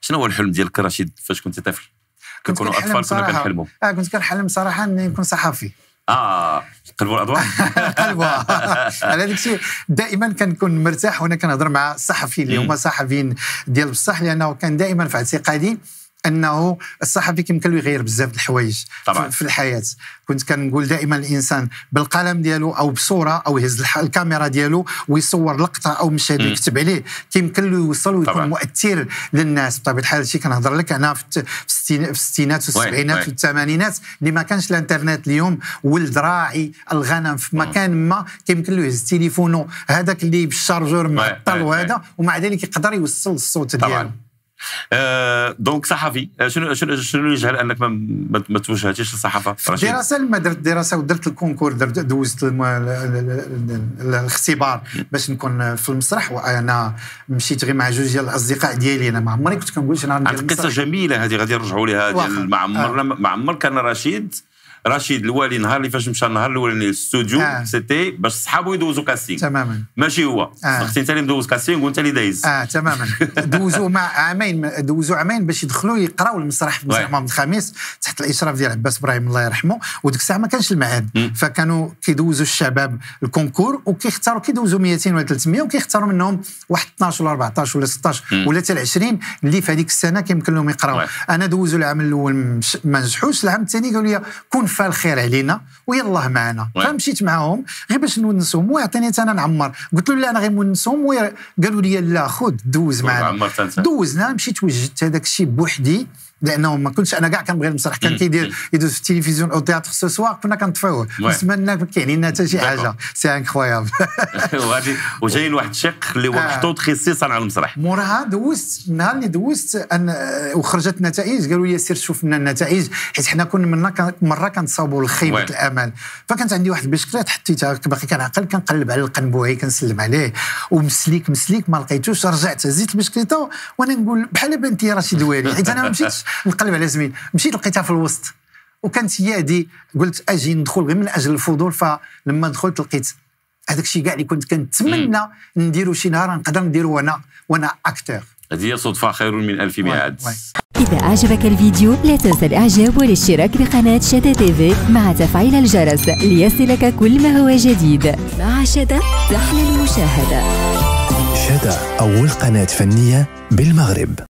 شنو هو الحلم ديالك رشيد فاش كنت طفل؟ كنكونوا اطفال كنا كنحلموا اه كنت كنحلم صراحه اني نكون صحفي اه قلبوا الاضواء قلبوا على داك الشيء دائما كنكون مرتاح وانا كنهضر مع الصحفيين اللي هما صحفيين ديال بصح لانه كان دائما في اعتقادي انه الصحفي كيمكن له يغير بزاف د الحوايج في الحياه كنت كنقول دائما الانسان بالقلم ديالو او بصوره او يهز الكاميرا ديالو ويصور لقطه او مشهد يكتب عليه كيمكن له يوصل ويكون طبعا. مؤثر للناس بطبيعه الحال شي كنهضر لك انا في الستينات والسبعينات والثمانينات اللي ما كانش الانترنت اليوم ولد راعي الغنم في مكان ما كيمكن له يهز تليفونه هذاك اللي بالشارجور معطل وهذا ومع ذلك يقدر يوصل الصوت ديالو آه، دونك صحفي آه، شنو شنو شنو يجهل انك ما, ما توجهتيش للصحافه؟ دراسه لما درت دراسه ودرت الكونكور درت دوزت الاختبار باش نكون في المسرح وانا مشيت غير مع جوج ديال الاصدقاء ديالي انا ما عمري كنت كنقول شنو ندير قصه جميله هذه غادي نرجعوا لها ديال ما عمرنا آه. ما عمر كان رشيد رشيد الوالي نهار اللي فاش مشى النهار الاول للاستوديو آه. سيتي باش صحابو يدوزو كاستينغ تماما ماشي هو آه. اختي انت اللي مدوز كاستينغ وانت اللي دايز اه تماما دوزو مع عامين دوزو عامين باش يدخلوا يقراو المسرح في مسرح محمد الخامس تحت الاشراف ديال عباس ابراهيم الله يرحمه وديك الساعه ما كانش المعهد فكانوا كيدوزوا الشباب الكونكور وكيختاروا كيدوزوا 200 ولا 300 وكيختاروا منهم واحد 12 ولا 14 ولا 16 مم. ولا حتى 20 اللي في هذيك السنه كيمكن لهم يقراو انا دوزوا العام الاول ما نجحوش العام الثاني قالوا لي كون كفى الخير علينا ويلاه معنا فمشيت معاهم غير باش نونسهم وعطيني انا نعمر قلت له لا انا غير نونسهم قالوا لي لا خذ دوز معنا دوزنا مشيت وجدت هذاك الشيء بوحدي لانه ما كنتش انا كاع كنبغي المسرح كان كيدير يدوز في التلفزيون او تياتر سو سوار كنا كنتفاوه بالنسبه ما كيعني لنا حتى شي حاجه سي انكرويابل وجاي لواحد الشق اللي هو محطوط خصيصا على المسرح موراها دوزت النهار اللي دوزت ان وخرجت النتائج قالوا لي سير شوف لنا النتائج حيت حنا كنا من مره كنصاوبوا لخيبه الامل فكانت عندي واحد البشكليت حطيتها باقي كنعقل كنقلب على القنبوعي كنسلم عليه ومسليك مسليك ما لقيتوش رجعت هزيت البشكليطه وانا نقول بحال بنتي راه شي دوالي حيت انا ما مشيتش نقلب على زميل مشيت لقيتها في الوسط وكانت هي هذه قلت اجي ندخل غير من اجل الفضول فلما دخلت لقيت هذاك الشيء كاع اللي كنت كنتمنى نديرو شي نهار نقدر نديرو وانا وانا اكتور هذه صدفه خير من الف ميعاد إذا أعجبك الفيديو لا تنسى الإعجاب والاشتراك بقناة شدة تيفي مع تفعيل الجرس ليصلك كل ما هو جديد مع شدة تحلى المشاهدة شدة أول قناة فنية بالمغرب